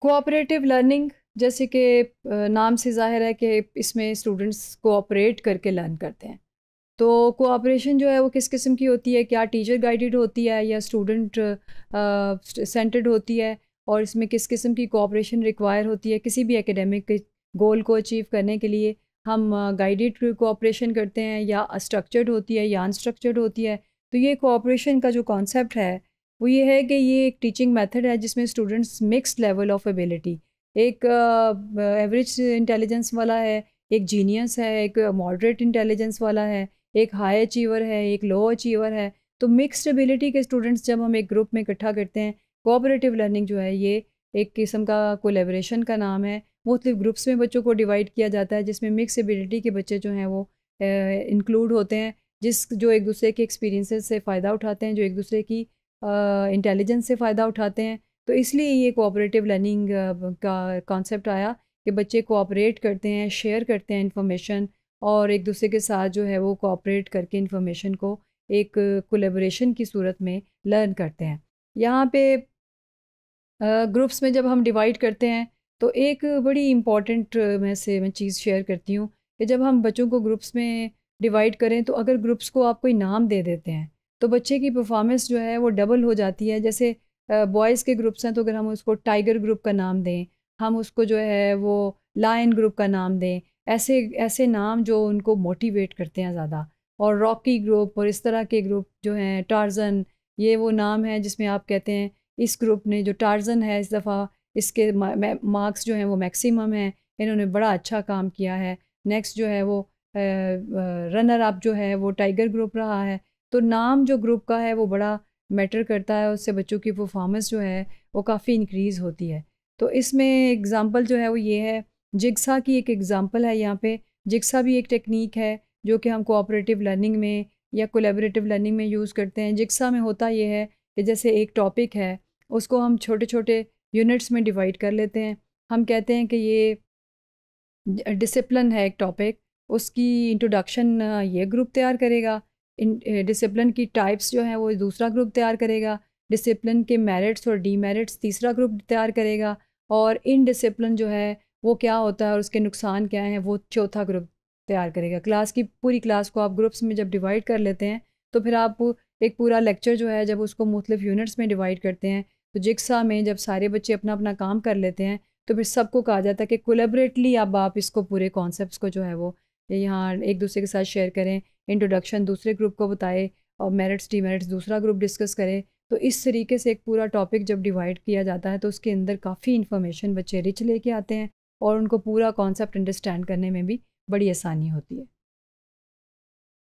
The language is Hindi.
कोऑपरेटिव लर्निंग जैसे कि नाम से जाहिर है कि इसमें स्टूडेंट्स कोऑपरेट करके लर्न करते हैं तो कोऑपरेशन जो है वो किस किस्म की होती है क्या टीचर गाइडेड होती है या स्टूडेंट सेंटर्ड होती है और इसमें किस किस्म की कोऑपरेशन रिक्वायर होती है किसी भी एकेडमिक गोल को अचीव करने के लिए हम गाइडेड कोऑपरेशन करते हैं या स्ट्रक्चर्ड होती है या अनस्ट्रक्चर्ड होती है तो ये कोऑपरेशन का जो कॉन्सेप्ट है वो ये है कि ये एक टीचिंग मेथड है जिसमें students mixed level of ability एक एवरेज uh, इंटेलिजेंस वाला है एक जीनियस है एक मॉडरेट इंटेलिजेंस वाला है एक हाई अचीवर है एक लो अचीवर है तो मिक्स्ड एबिलिटी के स्टूडेंट्स जब हम एक ग्रुप में इकट्ठा करते हैं कोऑपरेटिव लर्निंग जो है ये एक किस्म का कोलेब्रेशन का नाम है मुख्तु ग्रुप्स में बच्चों को डिवाइड किया जाता है जिसमें मिक्स एबिलिटी के बच्चे जो हैं वो इंक्लूड होते हैं जिस जो एक दूसरे के एक्सपीरियंसेस से फ़ायदा उठाते हैं जो एक दूसरे की इंटेलिजेंस से फ़ायदा उठाते हैं तो इसलिए ये कोऑपरेटिव लर्निंग का कॉन्सेप्ट आया कि बच्चे कोऑपरेट करते हैं शेयर करते हैं इन्फॉर्मेशन और एक दूसरे के साथ जो है वो कोऑपरेट करके इन्फॉर्मेशन को एक कोलेबोरेशन की सूरत में लर्न करते हैं यहाँ पे ग्रुप्स में जब हम डिवाइड करते हैं तो एक बड़ी इम्पॉर्टेंट मैं से मैं चीज़ शेयर करती हूँ कि जब हम बच्चों को ग्रुप्स में डिवाइड करें तो अगर ग्रुप्स को आप कोई नाम दे देते हैं तो बच्चे की परफॉर्मेंस जो है वो डबल हो जाती है जैसे बॉयज़ के ग्रुप्स हैं तो अगर हम उसको टाइगर ग्रुप का नाम दें हम उसको जो है वो लायन ग्रुप का नाम दें ऐसे ऐसे नाम जो उनको मोटिवेट करते हैं ज़्यादा और रॉकी ग्रुप और इस तरह के ग्रुप जो हैं टार्जन ये वो नाम है जिसमें आप कहते हैं इस ग्रुप ने जो टार्जन है इस दफ़ा इसके मार्क्स जो हैं वो मैक्सिमम हैं इन्होंने बड़ा अच्छा काम किया है नेक्स्ट जो है वो रनर अप जो है वो टाइगर ग्रुप रहा है तो नाम जो ग्रुप का है वो बड़ा मैटर करता है उससे बच्चों की परफॉर्मेंस जो है वो काफ़ी इंक्रीज़ होती है तो इसमें एग्ज़ाम्पल जो है वो ये है जिक्सा की एक एग्ज़ाम्पल है यहाँ पे जिक्सा भी एक टेक्निक है जो कि हम कोऑपरेटिव लर्निंग में या कोलेबरेटिव लर्निंग में यूज़ करते हैं जिक्सा में होता ये है कि जैसे एक टॉपिक है उसको हम छोटे छोटे यूनिट्स में डिवाइड कर लेते हैं हम कहते हैं कि ये डिसिप्लिन है एक टॉपिक उसकी इंट्रोडक्शन ये ग्रुप तैयार करेगा इन डिसिप्लिन की टाइप्स जो हैं वो दूसरा ग्रुप तैयार करेगा डिसिप्लिन के मेरिट्स और डीमेरिट्स तीसरा ग्रुप तैयार करेगा और इन डिसिप्लिन जो है वो क्या होता है और उसके नुकसान क्या हैं वो चौथा ग्रुप तैयार करेगा क्लास की पूरी क्लास को आप ग्रुप्स में जब डिवाइड कर लेते हैं तो फिर आप एक पूरा लेक्चर जो है जब उसको मुख्तफ यूनिट्स में डिवाइड करते हैं तो जिक्सा में जब सारे बच्चे अपना अपना काम कर लेते हैं तो फिर सबको कहा जाता है कि कोलेबरेटली अब आप इसको पूरे कॉन्सेप्ट को जो है वो यहाँ एक दूसरे के साथ शेयर करें इंट्रोडक्शन दूसरे ग्रुप को बताए और मेरिट्स डीमेरिट्स दूसरा ग्रुप डिस्कस करे तो इस तरीके से एक पूरा टॉपिक जब डिवाइड किया जाता है तो उसके अंदर काफ़ी इन्फॉर्मेशन बच्चे रिच लेके आते हैं और उनको पूरा कॉन्सेप्ट अंडरस्टैंड करने में भी बड़ी आसानी होती है